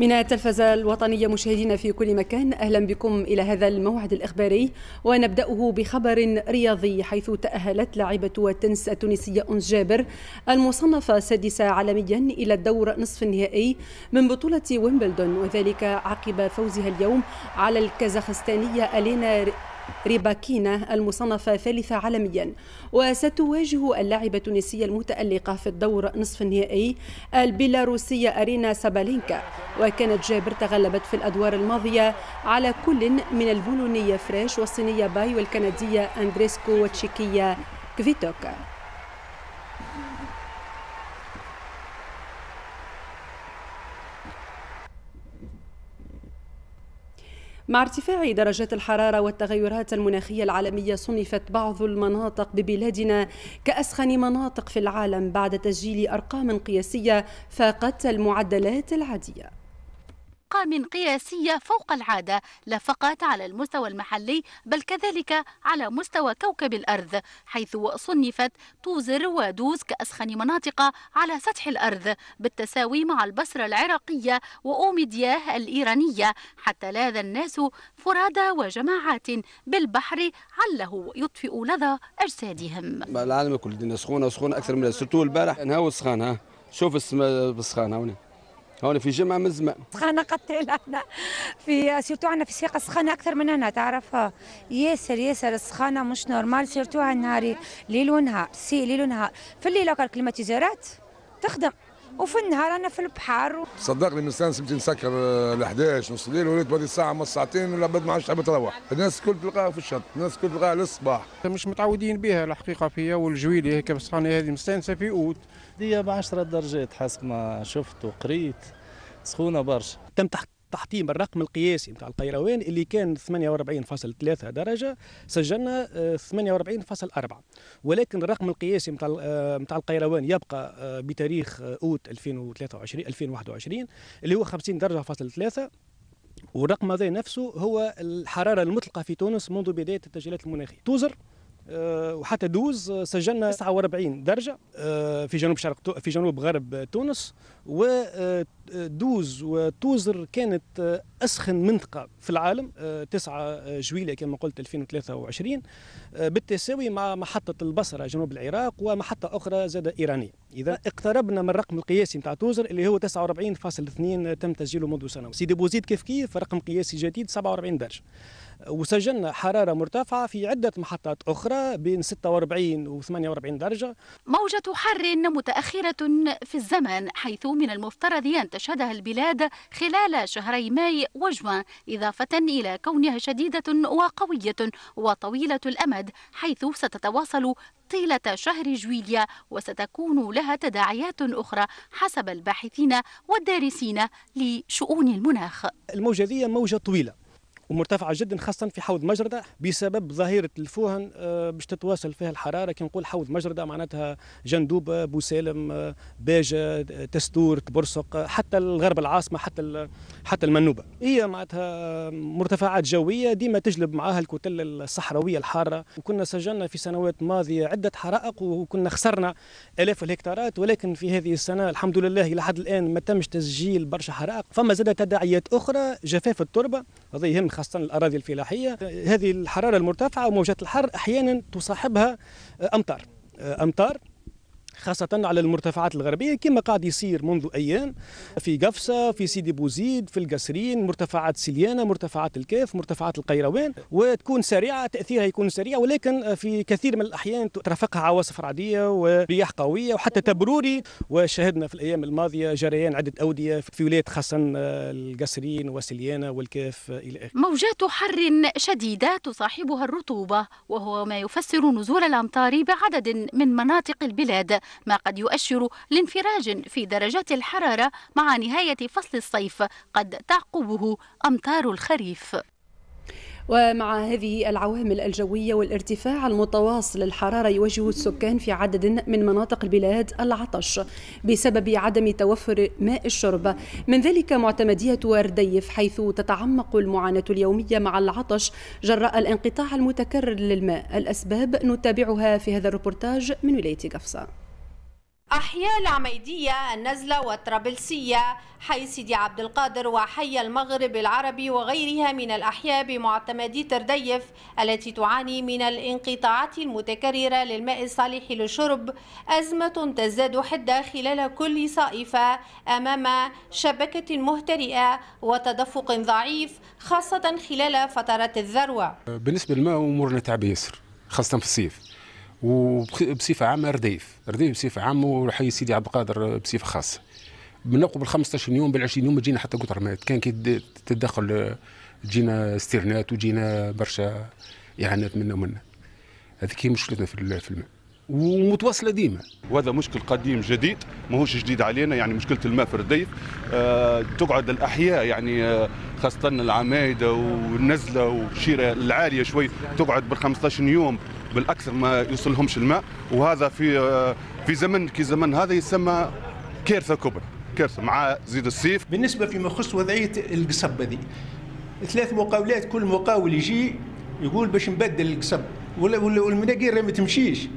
من التلفزة الوطنية مشاهدينا في كل مكان أهلا بكم إلى هذا الموعد الإخباري ونبدأه بخبر رياضي حيث تأهلت لاعبة التنس التونسية أنس جابر المصنفة السادسة عالميا إلى الدور نصف النهائي من بطولة ويمبلدون وذلك عقب فوزها اليوم على الكازاخستانية ألينا ريباكينا المصنفة ثالثة عالميا وستواجه اللاعبة التونسية المتألقة في الدور نصف النهائي البيلاروسية أرينا سابالينكا وكانت جابر تغلبت في الأدوار الماضية على كل من البولونية فريش والصينية باي والكندية أندريسكو وتشيكية كفيتوكا مع ارتفاع درجات الحرارة والتغيرات المناخية العالمية صنفت بعض المناطق ببلادنا كأسخن مناطق في العالم بعد تسجيل أرقام قياسية فاقت المعدلات العادية أرقام قياسية فوق العادة لا فقط على المستوى المحلي بل كذلك على مستوى كوكب الأرض حيث صنفت توزر ودوز كأسخن مناطق على سطح الأرض بالتساوي مع البصرة العراقية وأومدياه الإيرانية حتى لاذ الناس فرادى وجماعات بالبحر عله يطفئ لذى أجسادهم العالم كل الدنيا سخونة سخونة أكثر من السطول البارح نهاو السخان ها شوف السخان هوني هون في جمعه من زمان سخانه قتيله هنا في سيرتو عندنا في سياق السخانه اكثر من هنا تعرفها ياسر ياسر السخانه مش نورمال سيرتو نهاري ليل ونهار سي ليل ونهار في الليل كلمه تجارات تخدم وفي النهار انا في البحر صدقني من سنه سبتي نسكر ال آه، 11 نص الليل وليت بعد ساعه ما ساعتين بعد ما عادش تحب تروح الناس الكل تلقاها في الشط الناس الكل تلقاها للصباح مش متعودين بها الحقيقه فيها والجويلي هيك بصح هذه مستانسه في اوت هي ب 10 درجات حسب ما شفت وقريت سخونه برشا تم تحكي تحطيم الرقم القياسي نتاع القيروان اللي كان 48.3 درجه سجلنا 48.4 آه، ولكن الرقم القياسي نتاع آه، نتاع القيروان يبقى آه، بتاريخ اوت 2023 2021 اللي هو 50 درجه فاصل 3 والرقم هذا نفسه هو الحراره المطلقه في تونس منذ بدايه التسجيلات المناخيه توزر آه، وحتى دوز آه، سجلنا 49 درجه آه، في جنوب شرق في جنوب غرب تونس ودوز وتوزر كانت اسخن منطقه في العالم 9 جويليه كما قلت 2023 بالتساوي مع محطه البصره جنوب العراق ومحطه اخرى زاد ايرانيه اذا اقتربنا من الرقم القياسي نتاع توزر اللي هو 49.2 تم تسجيله منذ سنه سيدي بوزيد كيف كيف رقم قياسي جديد 47 درجه وسجلنا حرارة مرتفعة في عدة محطات أخرى بين 46 و 48 درجة موجة حر متأخرة في الزمن حيث من المفترض أن تشهدها البلاد خلال شهري ماي وجوان إضافة إلى كونها شديدة وقوية وطويلة الأمد حيث ستتواصل طيلة شهر جويليا وستكون لها تداعيات أخرى حسب الباحثين والدارسين لشؤون المناخ الموجة دي موجة طويلة ومرتفعه جدا خاصه في حوض مجرده بسبب ظاهره الفوهن آه، باش تتواصل فيها الحراره كي نقول حوض مجرده معناتها جندوبه آه، بوسالم آه، باجه تستور تبرسق حتى الغرب العاصمه حتى حتى المنوبه هي معناتها مرتفعات جويه ديما تجلب معاها الكتل الصحراويه الحاره وكنا سجلنا في سنوات ماضيه عده حرائق وكنا خسرنا الاف الهكتارات ولكن في هذه السنه الحمد لله الى حد الان ما تمش تسجيل برشا حرائق فما زاد تداعيات اخرى جفاف التربه هذا يهم خاصة الأراضي الفلاحية هذه الحرارة المرتفعة وموجات الحر أحيانا تصاحبها آه، أمطار آه، أمطار خاصة على المرتفعات الغربية كما قاعد يصير منذ أيام في قفصة في سيدي بوزيد في القصرين مرتفعات سليانة مرتفعات الكاف مرتفعات القيروان وتكون سريعة تأثيرها يكون سريع ولكن في كثير من الأحيان ترافقها عواصف رعدية ورياح قوية وحتى تبروري وشاهدنا في الأيام الماضية جريان عدة أودية في ولاية خاصة القصرين وسليانة والكاف إلى آخره موجات حر شديدة تصاحبها الرطوبة وهو ما يفسر نزول الأمطار بعدد من مناطق البلاد ما قد يؤشر لانفراج في درجات الحرارة مع نهاية فصل الصيف قد تعقبه أمطار الخريف ومع هذه العوامل الجوية والارتفاع المتواصل الحرارة يواجه السكان في عدد من مناطق البلاد العطش بسبب عدم توفر ماء الشرب من ذلك معتمدية ورديف حيث تتعمق المعاناة اليومية مع العطش جراء الانقطاع المتكرر للماء الأسباب نتابعها في هذا الربورتاج من ولاية قفصة أحيا العميدية النزلة والطرابلسية حي سيدي عبد القادر وحي المغرب العربي وغيرها من الأحياء بمعتمدي ترديف التي تعاني من الانقطاعات المتكررة للماء الصالح للشرب أزمة تزداد حدة خلال كل صائفة أمام شبكة مهترئة وتدفق ضعيف خاصة خلال فترات الذروة بالنسبة للماء أمورنا تعب يسر خاصة في الصيف وبصفه عامه رديف رديف بصفه عامه وحي سيدي عبد القادر بصفه خاصه من بال 15 يوم بال 20 يوم ما تجينا حتى قطر مات كان كي تدخل تجينا استرنات وجينا برشا اعانات منا ومنا هذيك هي مشكلتنا في الماء ومتواصله ديما وهذا مشكل قديم جديد ماهوش جديد علينا يعني مشكله الماء في الرديف أه تقعد الاحياء يعني آه، خاصه العمايده والنزله والشيره العاليه شوي تقعد بال 15 يوم بالاكثر ما يوصلهمش الماء وهذا في آه، في زمن كي زمن هذا يسمى كارثه كبرى كارثه مع زيد الصيف بالنسبه فيما يخص وضعيه القصب هذه ثلاث مقاولات كل مقاول يجي يقول باش نبدل القصب والمناقير ما تمشيش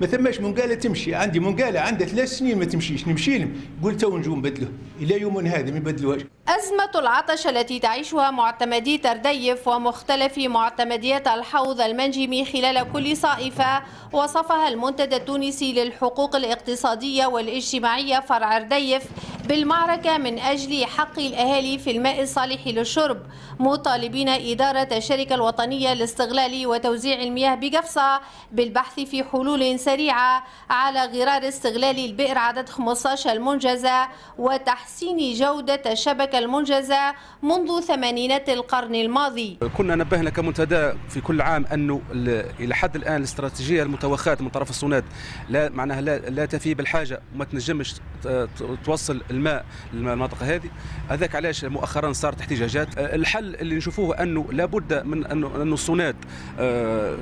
ما ثماش منقاله تمشي عندي منقاله عندها ثلاث سنين ما تمشيش نمشي لهم قلت تو نجوا نبدلوه الى يوم هذا ما يبدلوهاش أزمة العطش التي تعيشها معتمدي ترديف ومختلف معتمديات الحوض المنجمي خلال كل صائفة وصفها المنتدى التونسي للحقوق الاقتصادية والاجتماعية فرع رديف بالمعركة من أجل حق الأهالي في الماء الصالح للشرب مطالبين إدارة الشركة الوطنية لاستغلال وتوزيع المياه بقفصة بالبحث في حلول سريعة على غرار استغلال البئر عدد 15 المنجزة وتحسين جودة الشبكة المنجزة منذ ثمانينات القرن الماضي كنا نبهنا كمنتدى في كل عام أنه إلى حد الآن الاستراتيجية المتوخاة من طرف الصناد لا معناها لا, لا تفي بالحاجة وما تنجمش توصل الماء للمناطق هذه هذاك علاش مؤخرا صارت احتجاجات أه، الحل اللي نشوفوه أنه لابد من أنه الصناد أه،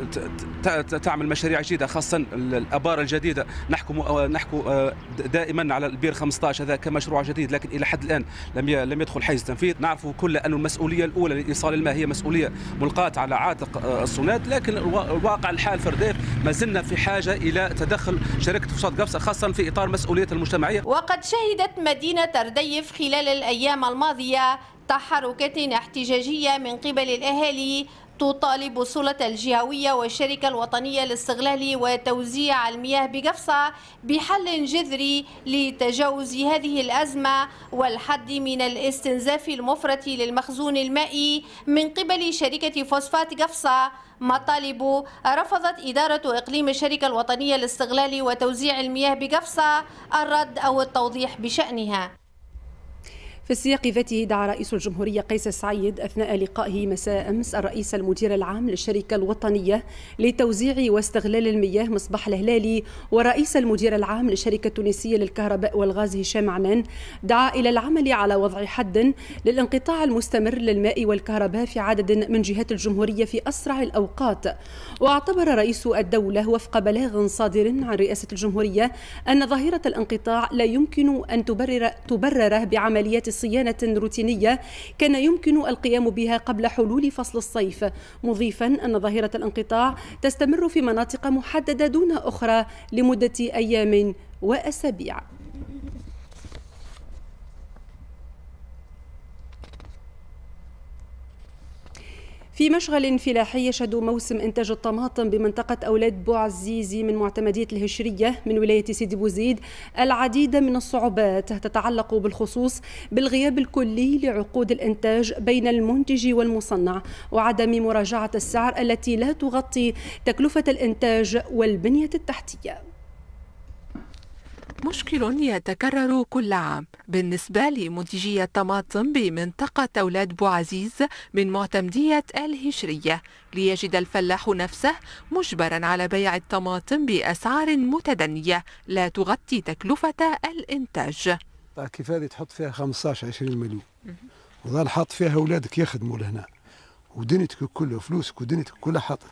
تعمل مشاريع جديدة خاصة الأبار الجديدة نحكم أه، نحكو دائما على البير 15 هذا كمشروع جديد لكن إلى حد الآن لم لم يدخل حيز التنفيذ نعرف كل أن المسؤولية الأولى لإيصال الماء هي مسؤولية ملقاة على عاتق آه، الصناد لكن الواقع الحال في الرديف ما زلنا في حاجة إلى تدخل شركة فرصاد قفصة خاصة في إطار مسؤولية المجتمعية وقد شهدت مدينة الرديف خلال الأيام الماضية تحركات احتجاجية من قبل الأهالي تطالب السلطة الجهوية والشركة الوطنية لاستغلال وتوزيع المياه بقفصة بحل جذري لتجاوز هذه الأزمة والحد من الاستنزاف المفرط للمخزون المائي من قبل شركة فوسفات قفصة مطالب رفضت إدارة إقليم الشركة الوطنية لاستغلال وتوزيع المياه بقفصة الرد أو التوضيح بشأنها في السياق ذاته دعا رئيس الجمهورية قيس سعيد أثناء لقائه مساء أمس الرئيس المدير العام للشركة الوطنية لتوزيع واستغلال المياه مصباح الهلالي ورئيس المدير العام للشركة التونسية للكهرباء والغاز هشام عنان دعا إلى العمل على وضع حد للانقطاع المستمر للماء والكهرباء في عدد من جهات الجمهورية في أسرع الأوقات واعتبر رئيس الدولة وفق بلاغ صادر عن رئاسة الجمهورية أن ظاهرة الانقطاع لا يمكن أن تبرر تبرر بعمليات صيانة روتينية كان يمكن القيام بها قبل حلول فصل الصيف مضيفا أن ظاهرة الانقطاع تستمر في مناطق محددة دون أخرى لمدة أيام وأسابيع في مشغل فلاحي يشهد موسم إنتاج الطماطم بمنطقة أولاد بوعزيزي من معتمدية الهشرية من ولاية سيدي بوزيد العديد من الصعوبات تتعلق بالخصوص بالغياب الكلي لعقود الإنتاج بين المنتج والمصنع وعدم مراجعة السعر التي لا تغطي تكلفة الإنتاج والبنية التحتية مشكل يتكرر كل عام بالنسبة لمنتجي الطماطم بمنطقة أولاد بوعزيز من معتمدية الهشرية ليجد الفلاح نفسه مجبرا على بيع الطماطم بأسعار متدنية لا تغطي تكلفة الإنتاج طيب، كيف تحط فيها 15 20 مليون وظل حاط فيها اولادك يخدموا لهنا ودنيتك كلها فلوسك ودنيتك كلها حاطه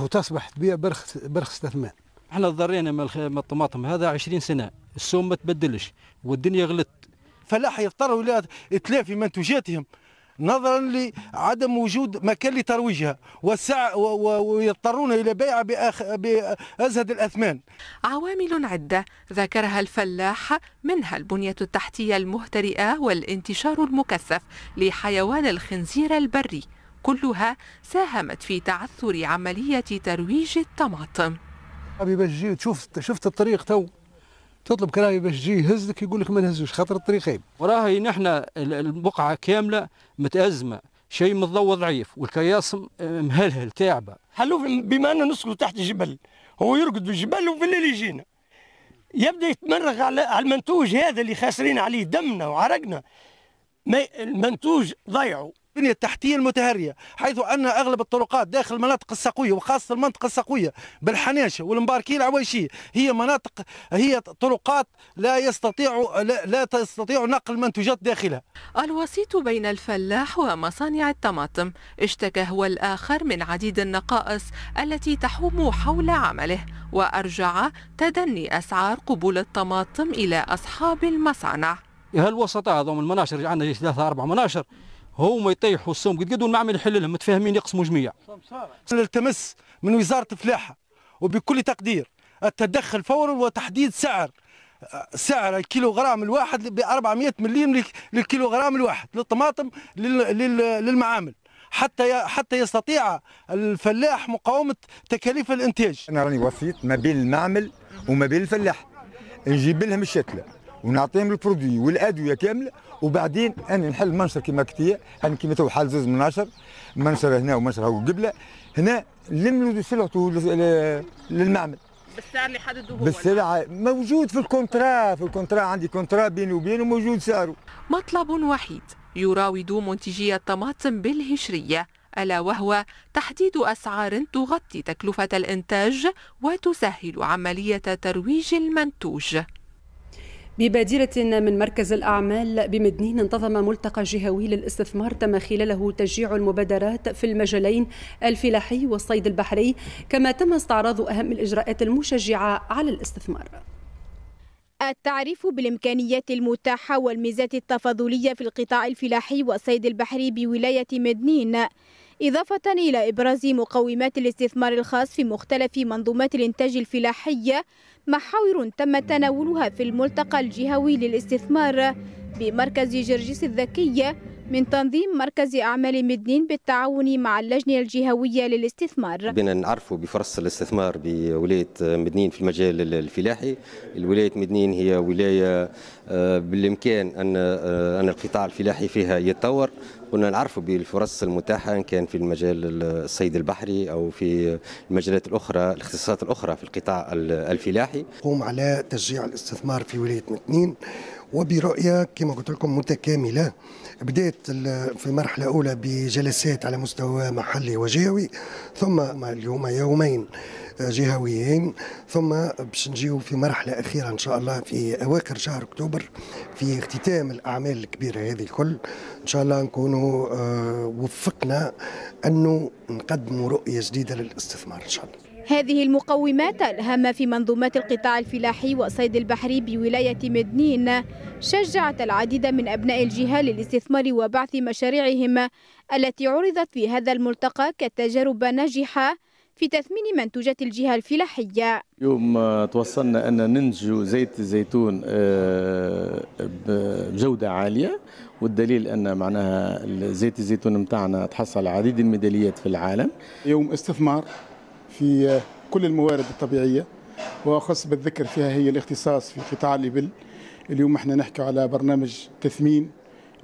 وتصبح تبيع برخ برخ استثمار احنا ضرينا من الطماطم هذا 20 سنه السوم ما تبدلش والدنيا غلت فلاح يضطروا الى تلافي منتوجاتهم نظرا لعدم وجود مكان لترويجها والسع ويضطرون الى بيع بأخ... بازهد الاثمان. عوامل عده ذكرها الفلاح منها البنيه التحتيه المهترئه والانتشار المكثف لحيوان الخنزير البري، كلها ساهمت في تعثر عمليه ترويج الطماطم. ابي تجي تشوف شفت الطريق تو تطلب كراهي باش تجي يهزك يقول لك ما نهزوش خاطر الطريق خايب وراهي نحن البقعه كامله متازمه شيء من الضوء ضعيف والكياس آه، مهلهل تعبه حلو بما انه نسكن تحت الجبل هو يرقد في الجبل وفي الليل يجينا يبدا يتمرغ على المنتوج هذا اللي خاسرين عليه دمنا وعرقنا ما المنتوج ضيعوا البنية التحتية المتهرية حيث أن أغلب الطرقات داخل المناطق السقوية وخاصة المنطقة السقوية بالحناشة والمباركية العويشية هي مناطق هي طرقات لا يستطيع لا, لا تستطيع نقل المنتوجات داخلها الوسيط بين الفلاح ومصانع الطماطم اشتكى هو الآخر من عديد النقائص التي تحوم حول عمله وأرجع تدني أسعار قبول الطماطم إلى أصحاب المصانع هالوسطاء هذوم المناشر عندنا ثلاثة أربع مناشر هما يطيحوا الصوم قد قد والمعمل يحللهم متفاهمين يقسموا جميع التمس من وزاره الفلاحه وبكل تقدير التدخل فورا وتحديد سعر سعر الكيلوغرام الواحد ب 400 مليم للكيلوغرام الواحد للطماطم للمعامل حتى حتى يستطيع الفلاح مقاومه تكاليف الانتاج. انا راني وسيط ما بين المعمل وما بين الفلاح. نجيب لهم الشتله ونعطيهم البرودوي والادويه كامله وبعدين انا نحل منشر كما كتية انا كما تو حال زوز عشر منشر هنا ومنشر هو قبله هنا لملوا سلعته للمعمل بالسعر اللي حدده هو بالسلع موجود في الكونترا في الكونترا عندي كونترا بيني وبينه موجود سعره مطلب وحيد يراود منتجي الطماطم بالهشرية ألا وهو تحديد أسعار تغطي تكلفة الإنتاج وتسهل عملية ترويج المنتوج ببادرة من مركز الأعمال بمدنين انتظم ملتقى جهوي للاستثمار تم خلاله تشجيع المبادرات في المجالين الفلاحي والصيد البحري كما تم استعراض أهم الإجراءات المشجعة على الاستثمار التعريف بالإمكانيات المتاحة والميزات التفاضلية في القطاع الفلاحي والصيد البحري بولاية مدنين إضافة إلى إبراز مقومات الاستثمار الخاص في مختلف منظومات الإنتاج الفلاحية محاور تم تناولها في الملتقى الجهوي للاستثمار بمركز جرجس الذكية من تنظيم مركز أعمال مدنين بالتعاون مع اللجنة الجهوية للاستثمار بنا نعرفوا بفرص الاستثمار بولاية مدنين في المجال الفلاحي الولاية مدنين هي ولاية آه، بالإمكان أن آه، أن القطاع الفلاحي فيها يتطور كنا نعرفوا بالفرص المتاحة إن كان في المجال الصيد البحري أو في المجالات الأخرى الاختصاصات الأخرى في القطاع الفلاحي قوم على تشجيع الاستثمار في ولاية متنين وبرؤية كما قلت لكم متكاملة بدأت في مرحلة أولى بجلسات على مستوى محلي وجهوي ثم اليوم يومين جهويين ثم باش نجيو في مرحله اخيره ان شاء الله في اواخر شهر اكتوبر في اختتام الاعمال الكبيره هذه الكل ان شاء الله نكونوا آه، وفقنا انه نقدموا رؤيه جديده للاستثمار ان شاء الله هذه المقومات الهامة في منظومات القطاع الفلاحي والصيد البحري بولاية مدنين شجعت العديد من أبناء الجهة للاستثمار وبعث مشاريعهم التي عرضت في هذا الملتقى كتجارب ناجحة في تثمين منتوجات الجهة الفلاحية يوم توصلنا أن ننتج زيت الزيتون آه، بجودة عالية والدليل أن معناها زيت الزيتون نتاعنا تحصل عديد الميداليات في العالم يوم استثمار في كل الموارد الطبيعية وأخص بالذكر فيها هي الاختصاص في قطاع الإبل اليوم احنا نحكي على برنامج تثمين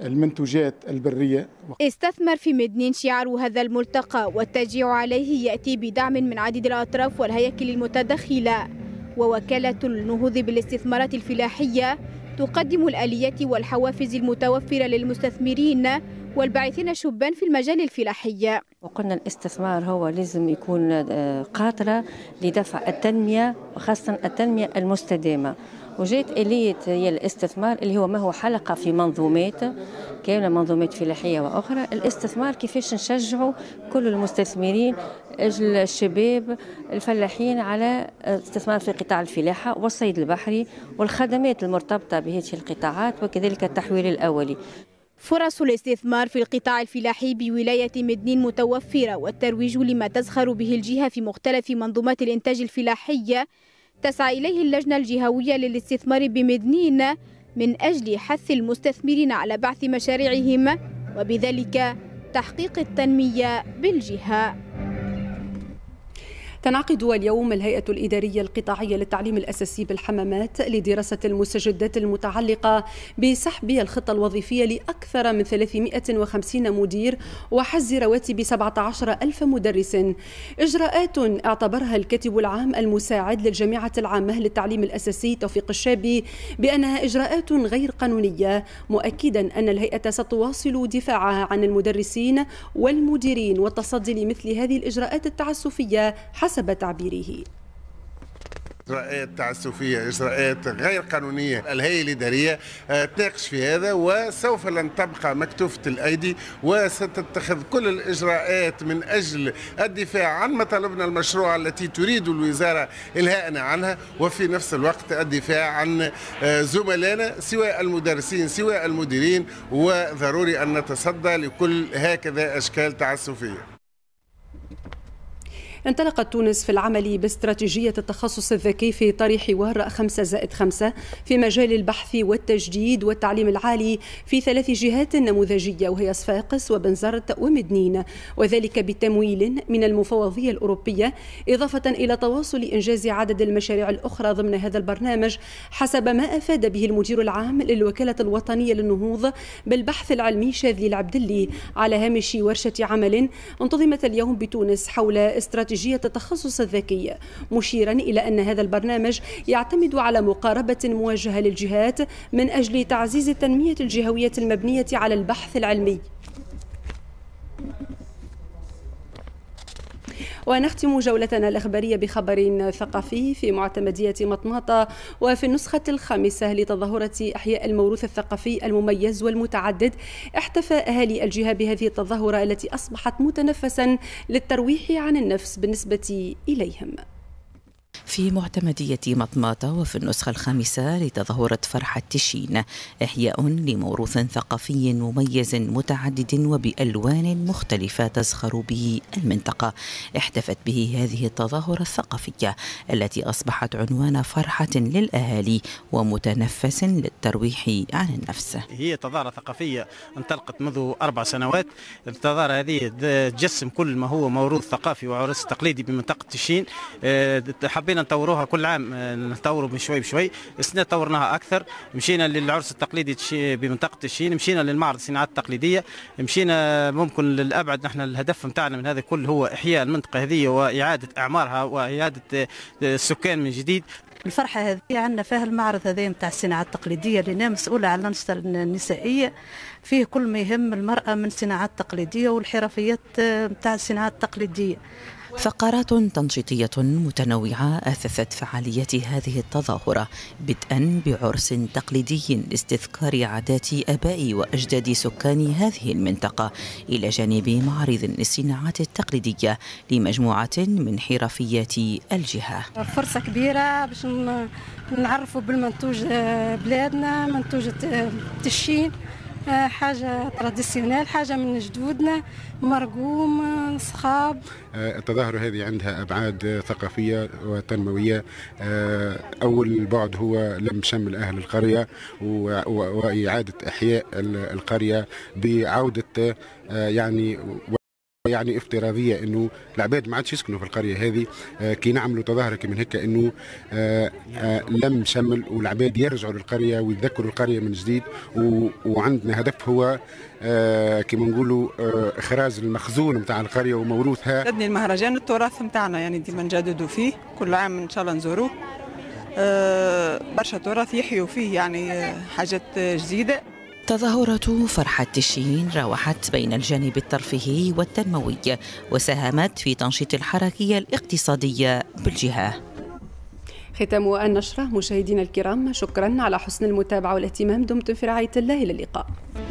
المنتوجات البرية استثمر في مدنين شعار هذا الملتقى والتجيع عليه يأتي بدعم من عديد الأطراف والهياكل المتدخلة ووكالة النهوض بالاستثمارات الفلاحية تقدم الآليات والحوافز المتوفرة للمستثمرين والباعثين الشبان في المجال الفلاحي وقلنا الاستثمار هو لازم يكون آه، قاطرة لدفع التنمية وخاصة التنمية المستدامة وجات آلية هي الاستثمار اللي هو ما هو حلقة في منظومات كاملة منظومات فلاحية وأخرى الاستثمار كيفاش نشجعوا كل المستثمرين أجل الشباب الفلاحين على الاستثمار في قطاع الفلاحة والصيد البحري والخدمات المرتبطة بهذه القطاعات وكذلك التحويل الأولي فرص الاستثمار في القطاع الفلاحي بولاية مدنين متوفرة والترويج لما تزخر به الجهة في مختلف منظومات الإنتاج الفلاحية تسعى إليه اللجنة الجهوية للاستثمار بمدنين من أجل حث المستثمرين على بعث مشاريعهم وبذلك تحقيق التنمية بالجهة تنعقد اليوم الهيئة الإدارية القطاعية للتعليم الأساسي بالحمامات لدراسة المستجدات المتعلقة بسحب الخطة الوظيفية لأكثر من 350 مدير وحز رواتب 17 ألف مدرس إجراءات اعتبرها الكاتب العام المساعد للجامعة العامة للتعليم الأساسي توفيق الشابي بأنها إجراءات غير قانونية مؤكدا أن الهيئة ستواصل دفاعها عن المدرسين والمديرين والتصدي لمثل هذه الإجراءات التعسفية حسب حسب تعبيره اجراءات تعسفيه اجراءات غير قانونيه الهيئه الاداريه آه، تناقش في هذا وسوف لن تبقى مكتوفه الايدي وستتخذ كل الاجراءات من اجل الدفاع عن مطالبنا المشروعه التي تريد الوزاره إلهائنا عنها وفي نفس الوقت الدفاع عن آه، زملائنا سواء المدرسين سواء المديرين وضروري ان نتصدى لكل هكذا اشكال تعسفيه انطلقت تونس في العمل باستراتيجية التخصص الذكي في إطار حوار 5 زائد 5 في مجال البحث والتجديد والتعليم العالي في ثلاث جهات نموذجية وهي صفاقس وبنزرت ومدنين وذلك بتمويل من المفوضية الأوروبية إضافة إلى تواصل إنجاز عدد المشاريع الأخرى ضمن هذا البرنامج حسب ما أفاد به المدير العام للوكالة الوطنية للنهوض بالبحث العلمي شاذلي العبدلي على هامش ورشة عمل انتظمت اليوم بتونس حول استراتيجية استراتيجية التخصص الذكي مشيرا إلى أن هذا البرنامج يعتمد على مقاربة موجهة للجهات من أجل تعزيز التنمية الجهوية المبنية على البحث العلمي ونختم جولتنا الإخبارية بخبر ثقافي في معتمدية مطناطة وفي النسخة الخامسة لتظاهرة أحياء الموروث الثقافي المميز والمتعدد احتفى أهالي الجهة بهذه التظاهرة التي أصبحت متنفسا للترويح عن النفس بالنسبة إليهم في معتمدية مطماطة وفي النسخة الخامسة لتظاهرة فرحة تشين إحياء لموروث ثقافي مميز متعدد وبألوان مختلفة تزخر به المنطقة احتفت به هذه التظاهرة الثقافية التي أصبحت عنوان فرحة للأهالي ومتنفس للترويح عن النفس هي تظاهرة ثقافية انطلقت منذ أربع سنوات التظاهرة هذه تجسم كل ما هو موروث ثقافي وعرس تقليدي بمنطقة تشين آه، حبينا نطوروها كل عام آه، نطوروا بشوي بشوي السنه طورناها اكثر مشينا للعرس التقليدي بمنطقه الشين مشينا للمعرض الصناعات التقليديه مشينا ممكن للابعد نحن الهدف نتاعنا من هذا كل هو احياء المنطقه هذه واعاده اعمارها واعاده آه، السكان من جديد الفرحه هذه عندنا فيها المعرض هذا نتاع الصناعات التقليديه لنا مسؤوله على الانشطه النسائيه فيه كل ما يهم المراه من صناعات تقليديه والحرفيات نتاع آه، الصناعات التقليديه فقرات تنشيطية متنوعة أثثت فعاليات هذه التظاهرة بدءا بعرس تقليدي لاستذكار عادات آباء وأجداد سكان هذه المنطقة إلى جانب معرض للصناعات التقليدية لمجموعة من حرفيات الجهة فرصة كبيرة باش نعرفوا بالمنتوج بلادنا منتوج التشين آه، حاجه تراديسيونيل حاجه من جدودنا مرقوم صخاب آه، التظاهره هذه عندها ابعاد ثقافيه وتنمويه آه، اول بعد هو لم شمل اهل القريه واعاده احياء القريه بعوده يعني يعني افتراضيه انه العباد ما عادش يسكنوا في القريه هذه آه، كي نعملوا تظاهره كي من هكا انه آه، آه، لم شمل والعباد يرجعوا للقريه ويتذكروا القريه من جديد وعندنا هدف هو كما نقولوا اخراج المخزون نتاع القريه وموروثها تبني المهرجان التراث نتاعنا يعني ديما نجددوا فيه كل عام ان شاء الله نزوروه برشا تراث يحيوا فيه يعني حاجات جديده تظاهرة فرحة تشرين راوحت بين الجانب الترفيهي والتنموي وساهمت في تنشيط الحركية الاقتصادية بالجهة ختام النشرة مشاهدينا الكرام شكرا على حسن المتابعة والاهتمام دمتم في رعاية الله إلى اللقاء